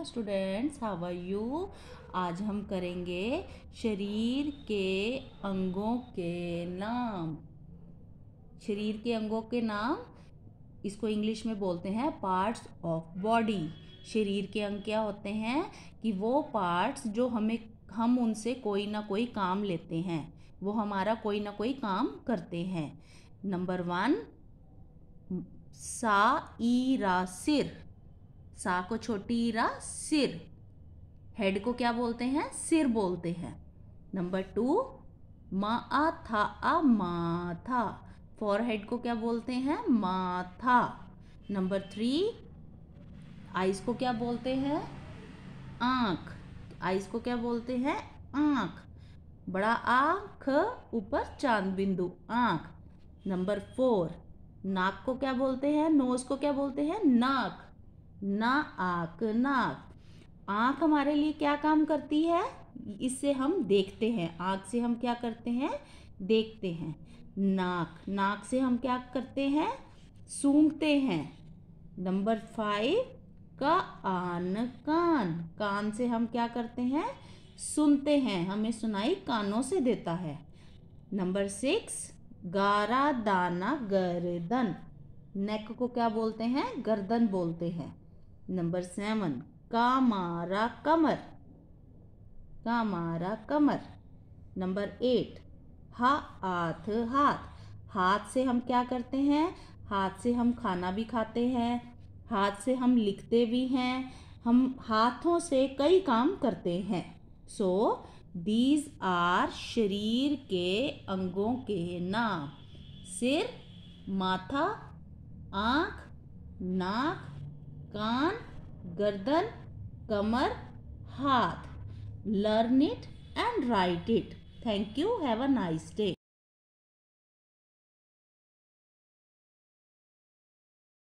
hello students how are you आज हम करेंगे शरीर के अंगों के नाम शरीर के अंगों के नाम इसको इंग्लिश में बोलते हैं पार्ट्स ऑफ बॉडी शरीर के अंग क्या होते हैं कि वो पार्ट्स जो हमें हम उनसे कोई ना कोई काम लेते हैं वो हमारा कोई ना कोई काम करते हैं नंबर वन सा ई रा सिर सा को छोटी रा सिर हेड को क्या बोलते हैं सिर बोलते हैं नंबर टू मा आ था आ माथा हेड को क्या बोलते हैं माथा नंबर थ्री आइस को क्या बोलते हैं आंख आइस को क्या बोलते हैं आँख बड़ा आंख ऊपर चांद बिंदु आँख नंबर फोर नाक को क्या बोलते हैं नोज को क्या बोलते हैं नाक ना आक नाक आँख हमारे लिए क्या काम करती है इससे हम देखते हैं आँख से हम क्या करते हैं देखते हैं नाक नाक से हम क्या करते हैं सूंघते हैं नंबर फाइव का आन कान कान से हम क्या करते हैं सुनते हैं हमें सुनाई कानों से देता है नंबर सिक्स गारा दाना गर्दन नेक को क्या बोलते हैं गर्दन बोलते हैं नंबर सेवन कामारा कमर कामारा कमर नंबर एट हा हाथ हाथ हाथ से हम क्या करते हैं हाथ से हम खाना भी खाते हैं हाथ से हम लिखते भी हैं हम हाथों से कई काम करते हैं सो दीज आर शरीर के अंगों के नाम सिर माथा आँख नाक गर्दन कमर हाथ learn it and write it thank you have a nice day